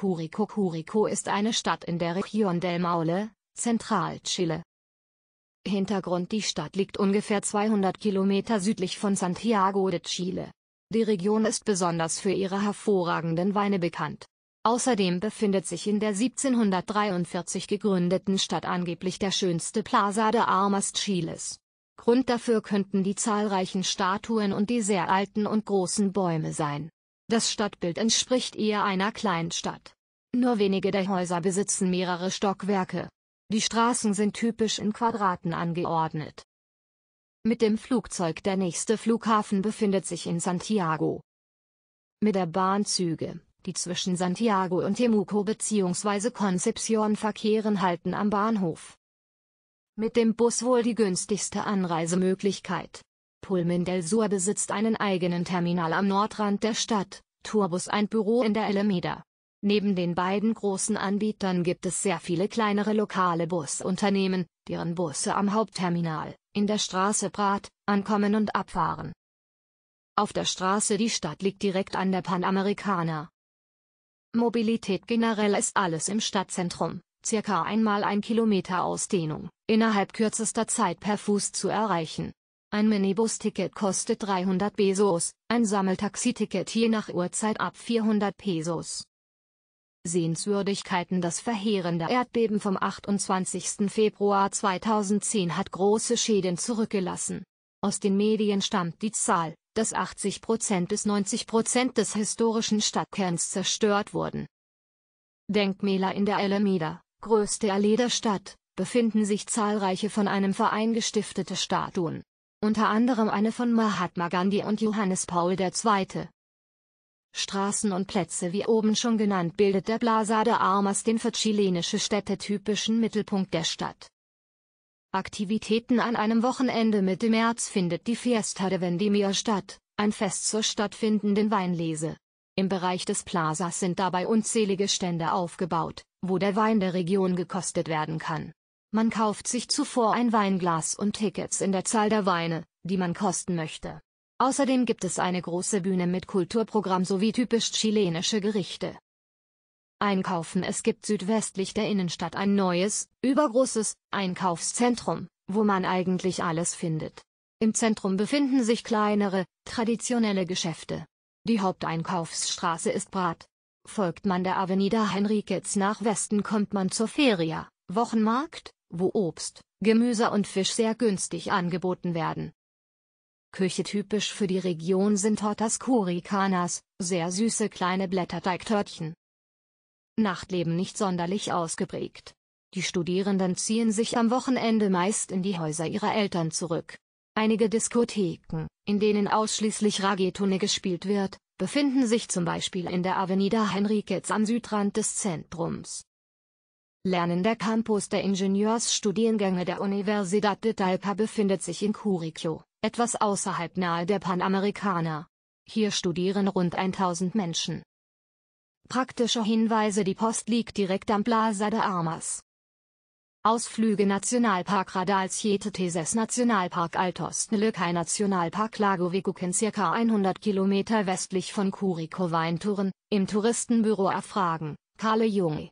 Curicó Curico ist eine Stadt in der Region del Maule, Zentralchile. Hintergrund Die Stadt liegt ungefähr 200 Kilometer südlich von Santiago de Chile. Die Region ist besonders für ihre hervorragenden Weine bekannt. Außerdem befindet sich in der 1743 gegründeten Stadt angeblich der schönste Plaza de Armas Chiles. Grund dafür könnten die zahlreichen Statuen und die sehr alten und großen Bäume sein. Das Stadtbild entspricht eher einer Kleinstadt. Nur wenige der Häuser besitzen mehrere Stockwerke. Die Straßen sind typisch in Quadraten angeordnet. Mit dem Flugzeug der nächste Flughafen befindet sich in Santiago. Mit der Bahnzüge, die zwischen Santiago und Temuco bzw. Concepción verkehren, halten am Bahnhof. Mit dem Bus wohl die günstigste Anreisemöglichkeit. Pullman del Sur besitzt einen eigenen Terminal am Nordrand der Stadt, Turbus ein Büro in der Alameda. Neben den beiden großen Anbietern gibt es sehr viele kleinere lokale Busunternehmen, deren Busse am Hauptterminal, in der Straße Prat, ankommen und abfahren. Auf der Straße die Stadt liegt direkt an der Panamericana. Mobilität generell ist alles im Stadtzentrum, circa einmal ein Kilometer Ausdehnung, innerhalb kürzester Zeit per Fuß zu erreichen. Ein Minibus-Ticket kostet 300 Pesos, ein Sammeltaxiticket je nach Uhrzeit ab 400 Pesos. Sehenswürdigkeiten Das verheerende Erdbeben vom 28. Februar 2010 hat große Schäden zurückgelassen. Aus den Medien stammt die Zahl, dass 80 Prozent bis 90 Prozent des historischen Stadtkerns zerstört wurden. Denkmäler in der Alameda, größte Allee Stadt, befinden sich zahlreiche von einem Verein gestiftete Statuen unter anderem eine von Mahatma Gandhi und Johannes Paul II. Straßen und Plätze wie oben schon genannt bildet der Plaza de Armas den für chilenische Städte typischen Mittelpunkt der Stadt. Aktivitäten an einem Wochenende Mitte März findet die Fiesta de Vendimia statt, ein Fest zur stattfindenden Weinlese. Im Bereich des Plazas sind dabei unzählige Stände aufgebaut, wo der Wein der Region gekostet werden kann. Man kauft sich zuvor ein Weinglas und Tickets in der Zahl der Weine, die man kosten möchte. Außerdem gibt es eine große Bühne mit Kulturprogramm sowie typisch chilenische Gerichte. Einkaufen Es gibt südwestlich der Innenstadt ein neues, übergroßes Einkaufszentrum, wo man eigentlich alles findet. Im Zentrum befinden sich kleinere, traditionelle Geschäfte. Die Haupteinkaufsstraße ist Brat. Folgt man der Avenida Henriquez nach Westen kommt man zur Feria, Wochenmarkt, wo Obst, Gemüse und Fisch sehr günstig angeboten werden. Küche typisch für die Region sind Tortas Curicanas, sehr süße kleine Blätterteigtörtchen. Nachtleben nicht sonderlich ausgeprägt. Die Studierenden ziehen sich am Wochenende meist in die Häuser ihrer Eltern zurück. Einige Diskotheken, in denen ausschließlich Ragetone gespielt wird, befinden sich zum Beispiel in der Avenida Henriquez am Südrand des Zentrums. Lernender Campus der Ingenieursstudiengänge der Universidad de Talca befindet sich in Curicó, etwas außerhalb nahe der Panamericana. Hier studieren rund 1000 Menschen. Praktische Hinweise Die Post liegt direkt am Plaza de Armas. Ausflüge Nationalpark Radals Teses Nationalpark Altosnelökai Nationalpark Lago Lagovicuken circa 100 Kilometer westlich von Curicó Weintouren, im Touristenbüro erfragen, Karle Junge